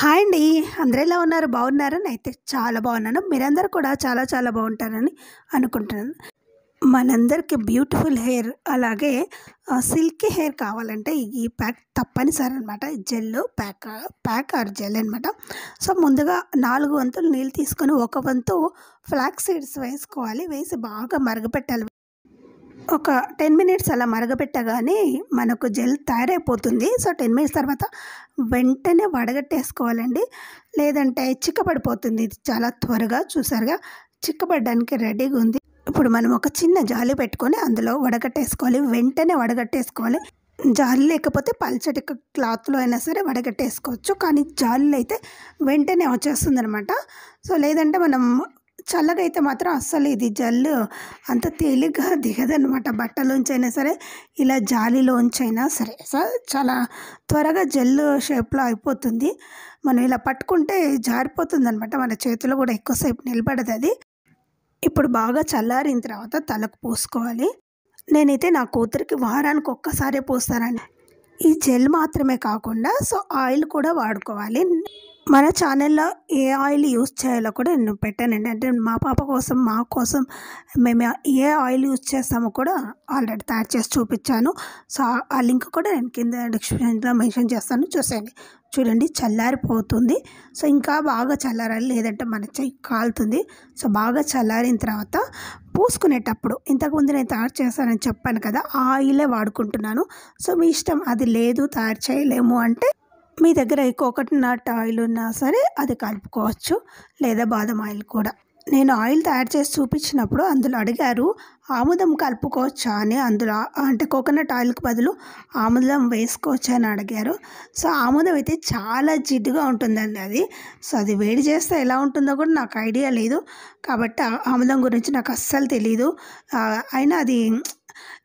hi అండి అందరూ ఎలా ఉన్నారు బాగున్నారని అయితే చాలా బాగున్నాను మీరందరూ కూడా చాలా చాలా బాగుంటారని అనుకుంటున్నాను మనందరికీ బ్యూటిఫుల్ హెయిర్ అలాగే సిల్కీ హెయిర్ కావాలంటే ఈ ప్యాక్ తప్పనిసరి అనమాట gel pack pack or gel అనమాట సో ముందుగా నాలుగు వంతులు నీళ్ళు తీసుకొని ఒక వంతు ఫ్లాక్స్ సీడ్స్ వేసుకోవాలి వేసి బాగా మరగపెట్టాలి ఒక టెన్ మినిట్స్ అలా మరగబెట్టగానే మనకు జెల్ తయారైపోతుంది సో టెన్ మినిట్స్ తర్వాత వెంటనే వడగట్టేసుకోవాలండి లేదంటే చిక్కబడిపోతుంది ఇది చాలా త్వరగా చూసారుగా చిక్కబడడానికి రెడీగా ఉంది ఇప్పుడు మనం ఒక చిన్న జాలి పెట్టుకొని అందులో వడగట్టేసుకోవాలి వెంటనే వడగట్టేసుకోవాలి జాలి లేకపోతే పల్చటి క్లాత్లో అయినా సరే వడగట్టేసుకోవచ్చు కానీ జాలి అయితే వెంటనే వచ్చేస్తుంది అనమాట సో లేదంటే మనం చల్లగా అయితే మాత్రం అస్సలు ఇది జల్లు అంత తేలిగ్గా దిగదనమాట బట్టలోంచి అయినా సరే ఇలా జాలిలోంచి అయినా సరే చాలా త్వరగా జల్లు షేప్లో అయిపోతుంది మనం ఇలా పట్టుకుంటే జారిపోతుంది అనమాట మన చేతిలో కూడా ఎక్కువసేపు నిలబడదు అది ఇప్పుడు బాగా చల్లారిన తర్వాత తలకు పోసుకోవాలి నేనైతే నా కూతురికి వారానికి ఒక్కసారే పోస్తానండి ఈ జెల్ మాత్రమే కాకుండా సో ఆయిల్ కూడా వాడుకోవాలి మన ఛానల్లో ఏ ఆయిల్ యూస్ చేయాలో కూడా నేను పెట్టానండి అంటే మా పాప కోసం మా కోసం మేము ఏ ఆయిల్ యూస్ చేస్తామో కూడా ఆల్రెడీ తయారు చేసి చూపించాను సో ఆ లింక్ కూడా నేను కింద డిస్క్రిప్షన్లో మెన్షన్ చేస్తాను చూసేయండి చూడండి చల్లారిపోతుంది సో ఇంకా బాగా చల్లారాలి లేదంటే మన చెయ్యి కాలుతుంది సో బాగా చల్లారిన తర్వాత పూసుకునేటప్పుడు ఇంతకుముందు నేను తయారు చేస్తానని చెప్పాను కదా ఆయిలే వాడుకుంటున్నాను సో మీ ఇష్టం అది లేదు తయారు చేయలేము అంటే మీ దగ్గర కోకోనట్ ఆయిల్ ఉన్నా సరే అది కలుపుకోవచ్చు లేదా బాదం ఆయిల్ కూడా నేను ఆయిల్ తయారు చేసి చూపించినప్పుడు అందులో అడిగారు ఆముదం కలుపుకోవచ్చా అని అందులో అంటే కోకోనట్ ఆయిల్కి బదులు ఆముదం వేసుకోవచ్చా అని అడిగారు సో ఆముదం అయితే చాలా జిడ్డుగా ఉంటుందండి అది సో అది వేడి చేస్తే ఎలా ఉంటుందో కూడా నాకు ఐడియా లేదు కాబట్టి ఆముదం గురించి నాకు అస్సలు తెలీదు అయినా అది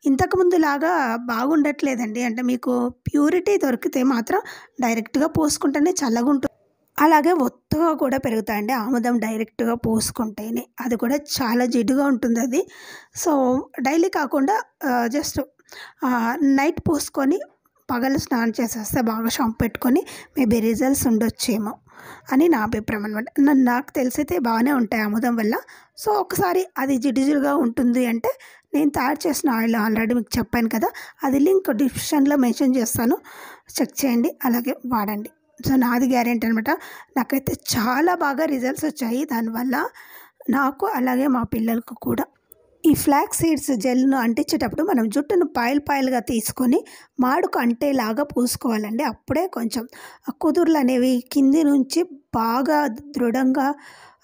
ఇంతకుముందులాగా బాగుండట్లేదండి అంటే మీకు ప్యూరిటీ దొరికితే మాత్రం డైరెక్ట్గా పోసుకుంటేనే చల్లగుంటుంది అలాగే ఒత్తుగా కూడా పెరుగుతాయండి ఆముదం డైరెక్ట్గా పోసుకుంటేనే అది కూడా చాలా జిడ్డుగా ఉంటుంది అది సో డైలీ కాకుండా జస్ట్ నైట్ పోసుకొని పగలు స్నానం చేసేస్తే బాగా షాంపు పెట్టుకొని మేబీ రిజల్ట్స్ ఉండొచ్చేమో అని నా అభిప్రాయం అనమాట నన్ను నాకు తెలిసైతే బాగానే ఉంటాయి ఆముదం వల్ల సో ఒకసారి అది జిడిజిడిగా ఉంటుంది అంటే నేను తయారు చేసిన ఆయిల్ ఆల్రెడీ మీకు చెప్పాను కదా అది లింక్ డిస్క్రిప్షన్లో మెన్షన్ చేస్తాను చెక్ చేయండి అలాగే వాడండి సో నాది గ్యారెంటీ అనమాట నాకైతే చాలా బాగా రిజల్ట్స్ వచ్చాయి దానివల్ల నాకు అలాగే మా పిల్లలకు కూడా ఈ ఫ్లాక్ సీడ్స్ జెల్ను అంటించేటప్పుడు మనం జుట్టును పాయల్ పాయలుగా తీసుకొని మాడుకు అంటేలాగా పూసుకోవాలండి అప్పుడే కొంచెం కుదుర్లు అనేవి కింది నుంచి బాగా దృఢంగా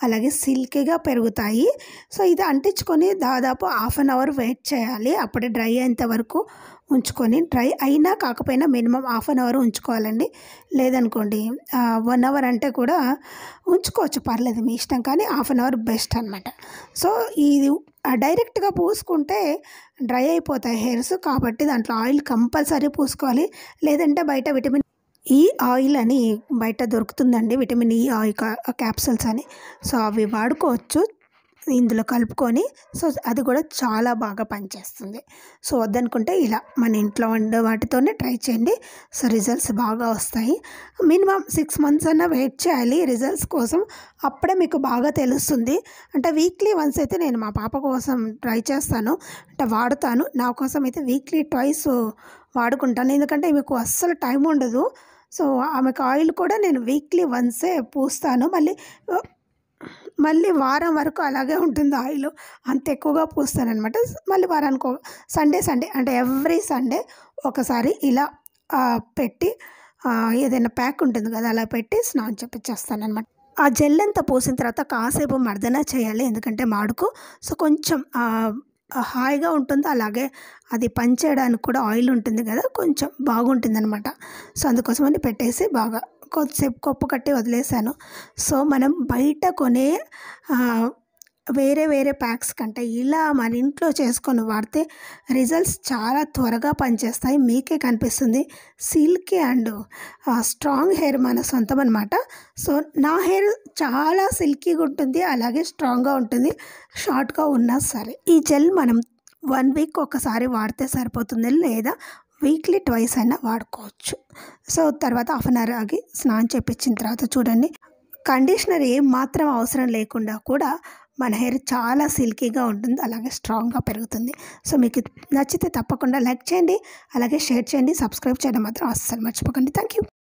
అలాగే సిల్కీగా పెరుగుతాయి సో ఇది అంటించుకొని దాదాపు హాఫ్ అన్ అవర్ వెయిట్ చేయాలి అప్పుడే డ్రై అయ్యేంత వరకు ఉంచుకొని డ్రై అయినా కాకపోయినా మినిమం హాఫ్ అన్ అవర్ ఉంచుకోవాలండి లేదనుకోండి వన్ అవర్ అంటే కూడా ఉంచుకోవచ్చు పర్లేదు మీ ఇష్టం కానీ హాఫ్ అన్ అవర్ బెస్ట్ అనమాట సో ఇది డైరెక్ట్గా పూసుకుంటే డ్రై అయిపోతాయి హెయిర్స్ కాబట్టి దాంట్లో ఆయిల్ కంపల్సరీ పూసుకోవాలి లేదంటే బయట విటమిన్ ఈ ఆయిల్ అని బయట దొరుకుతుందండి విటమిన్ ఈ ఆయిల్ క్యాప్సూల్స్ అని సో అవి వాడుకోవచ్చు ఇందులో కలుపుకొని సో అది కూడా చాలా బాగా పనిచేస్తుంది సో వద్దనుకుంటే ఇలా మన ఇంట్లో ఉండే వాటితోనే ట్రై చేయండి సో రిజల్ట్స్ బాగా వస్తాయి మినిమం సిక్స్ మంత్స్ అన్నా వెయిట్ చేయాలి రిజల్ట్స్ కోసం అప్పుడే మీకు బాగా తెలుస్తుంది అంటే వీక్లీ వన్స్ అయితే నేను మా పాప కోసం ట్రై చేస్తాను అంటే వాడతాను నా కోసం అయితే వీక్లీ ట్వైస్ వాడుకుంటాను ఎందుకంటే మీకు అస్సలు టైం ఉండదు సో ఆమెకు ఆయిల్ కూడా నేను వీక్లీ వన్సే పూస్తాను మళ్ళీ మళ్ళీ వారం వరకు అలాగే ఉంటుంది ఆయిల్ అంత ఎక్కువగా పూస్తాను అనమాట మళ్ళీ వారానికి సండే సండే అంటే ఎవ్రీ సండే ఒకసారి ఇలా పెట్టి ఏదైనా ప్యాక్ ఉంటుంది కదా అలా పెట్టి స్నానం చేపించేస్తాను అనమాట ఆ జెల్ అంతా పోసిన తర్వాత కాసేపు మర్దన చేయాలి ఎందుకంటే మాడుకు సో కొంచెం హాయిగా ఉంటుందో అలాగే అది పనిచేయడానికి కూడా ఆయిల్ ఉంటుంది కదా కొంచెం బాగుంటుంది అనమాట సో అందుకోసమని పెట్టేసి బాగా కొద్దిసేపు కప్పు కట్టి వదిలేశాను సో మనం బయట కొనే వేరే వేరే ప్యాక్స్ కంటే ఇలా మన ఇంట్లో చేసుకొని వాడితే రిజల్ట్స్ చాలా త్వరగా పనిచేస్తాయి మీకే కనిపిస్తుంది సిల్కీ అండ్ స్ట్రాంగ్ హెయిర్ మన సొంతం అనమాట సో నా హెయిర్ చాలా సిల్కీగా ఉంటుంది అలాగే స్ట్రాంగ్గా ఉంటుంది షార్ట్గా ఉన్నా సరే ఈ జెల్ మనం వన్ వీక్ ఒకసారి వాడితే సరిపోతుంది లేదా వీక్లీ ట్వైస్ అయినా వాడుకోవచ్చు సో తర్వాత హాఫ్ అన్ అవర్ ఆగి స్నానం చేపించిన తర్వాత చూడండి కండిషనర్ ఏం మాత్రం అవసరం లేకుండా కూడా మన హెయిర్ చాలా సిల్కీగా ఉంటుంది అలాగే స్ట్రాంగ్గా పెరుగుతుంది సో మీకు నచ్చితే తప్పకుండా లైక్ చేయండి అలాగే షేర్ చేయండి సబ్స్క్రైబ్ చేయడం మాత్రం అస్సలు మర్చిపోకండి థ్యాంక్ యూ